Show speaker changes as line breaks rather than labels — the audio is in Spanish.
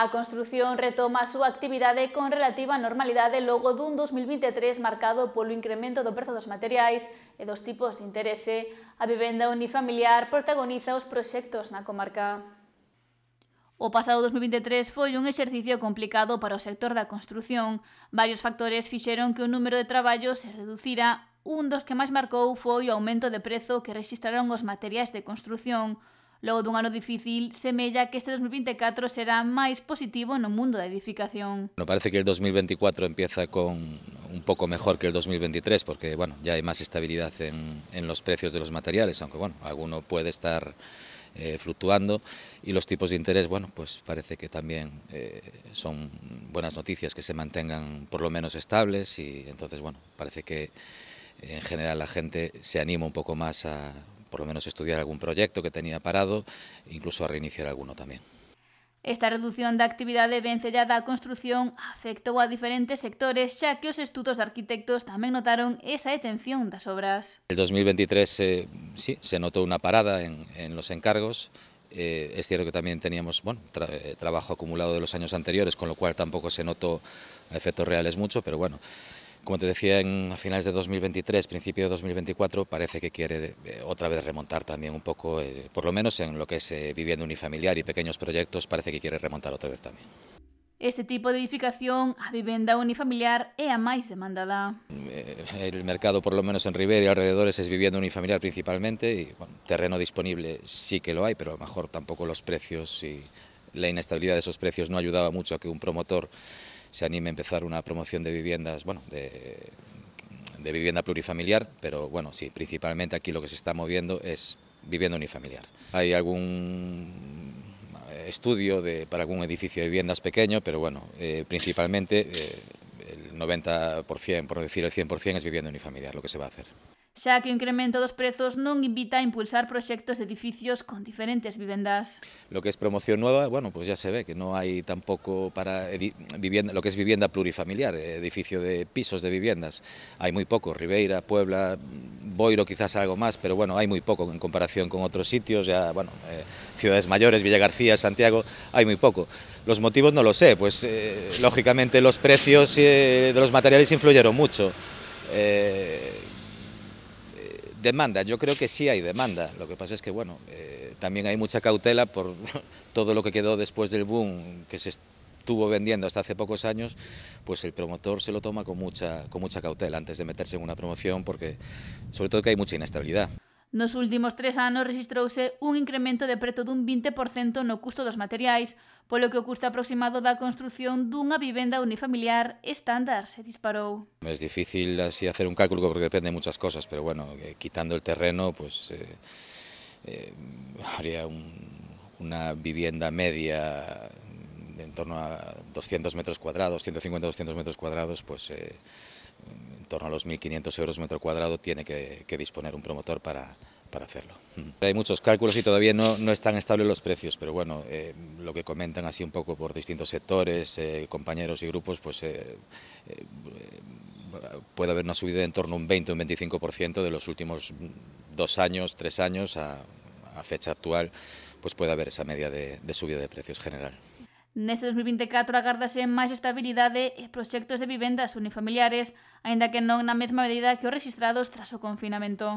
A construción retoma a súa actividade con relativa normalidade logo dun 2023 marcado polo incremento do prezo dos materiais e dos tipos de interese. A vivenda unifamiliar protagoniza os proxectos na comarca. O pasado 2023 foi un exercicio complicado para o sector da construción. Varios factores fixeron que o número de traballos se reducira. Un dos que máis marcou foi o aumento de prezo que registraron os materiais de construción, de un año difícil, semella que este 2024 e será más positivo en un mundo de edificación.
No parece que el 2024 empieza con un poco mejor que el 2023, porque bueno, ya hay más estabilidad en, en los precios de los materiales, aunque bueno, alguno puede estar eh, fluctuando y los tipos de interés, bueno, pues parece que también eh, son buenas noticias que se mantengan por lo menos estables y entonces, bueno, parece que en general la gente se anima un poco más a por lo menos estudiar algún proyecto que tenía parado, incluso a reiniciar alguno también.
Esta reducción de de de vencellada a construcción afectó a diferentes sectores ya que los estudios de arquitectos también notaron esa detención de las obras.
El 2023 eh, sí, se notó una parada en, los encargos, eh, es cierto que también teníamos bueno, eh, trabajo acumulado de los años anteriores, con lo cual tampoco se notó a efectos reales mucho, pero bueno, como te decía, en, a finales de 2023, principio de 2024, parece que quiere eh, otra vez remontar también un poco, eh, por lo menos en lo que es eh, vivienda unifamiliar y pequeños proyectos, parece que quiere remontar otra vez también.
Este tipo de edificación, a vivenda unifamiliar, é a máis demandada.
Eh, el mercado, por lo menos en Ribera y alrededores, es vivienda unifamiliar principalmente. Y, bueno, terreno disponible sí que lo hay, pero a lo mejor tampoco los precios y la inestabilidad de esos precios no ayudaba mucho a que un promotor se anime a empezar una promoción de viviendas, bueno, de, vivienda plurifamiliar, pero bueno, sí, principalmente aquí lo que se está moviendo es vivienda unifamiliar. Hay algún eh, estudio de, para algún edificio de viviendas pequeño, pero bueno, eh, principalmente eh, el 90%, por decir el 100%, es vivienda unifamiliar lo que se va a hacer
ya que un incremento dos precios no invita a impulsar proyectos de edificios con diferentes viviendas.
Lo que es promoción nueva, bueno, pues ya se ve que no hay tampoco para vivienda, lo que es vivienda plurifamiliar, eh, edificio de pisos de viviendas. Hay muy poco, Ribeira, Puebla, Boiro quizás algo más, pero bueno, hay muy poco en comparación con otros sitios, ya, bueno, eh, ciudades mayores, Villa García, Santiago, hay muy poco. Los motivos no lo sé, pues eh, lógicamente los precios de los materiales influyeron mucho. Demanda, yo creo que sí hay demanda. Lo que pasa es que, bueno, eh, también hay mucha cautela por todo lo que quedó después del boom que se estuvo vendiendo hasta hace pocos años, pues el promotor se lo toma con mucha, con mucha cautela antes de meterse en una promoción, porque sobre todo que hay mucha inestabilidad.
Nos últimos tres anos rexistrouse un incremento de preto dun 20% no custo dos materiais, polo que o custo aproximado da construción dunha vivenda unifamiliar estándar se disparou.
É difícil así hacer un cálculo porque depende de muchas cosas, pero bueno, eh, quitando el terreno, pues eh, eh, haría un, una vivienda media de en torno a 200 metros cuadrados, 150-200 metros cuadrados, pues... Eh, en torno a los 1.500 euros metro cuadrado tiene que, disponer un promotor para, para hacerlo. Mm. Hay muchos cálculos y todavía no, no están estables los precios, pero bueno, eh, lo que comentan así un poco por distintos sectores, eh, compañeros y grupos, pues eh, puede haber una subida de en torno a un 20 o un 25% de los últimos dos años, tres años a, fecha actual, pues puede haber esa media de subida de precios general.
Neste 2024 agárdase máis estabilidade e proxectos de vivendas unifamiliares, aínda que non na mesma medida que os registrados tras o confinamento.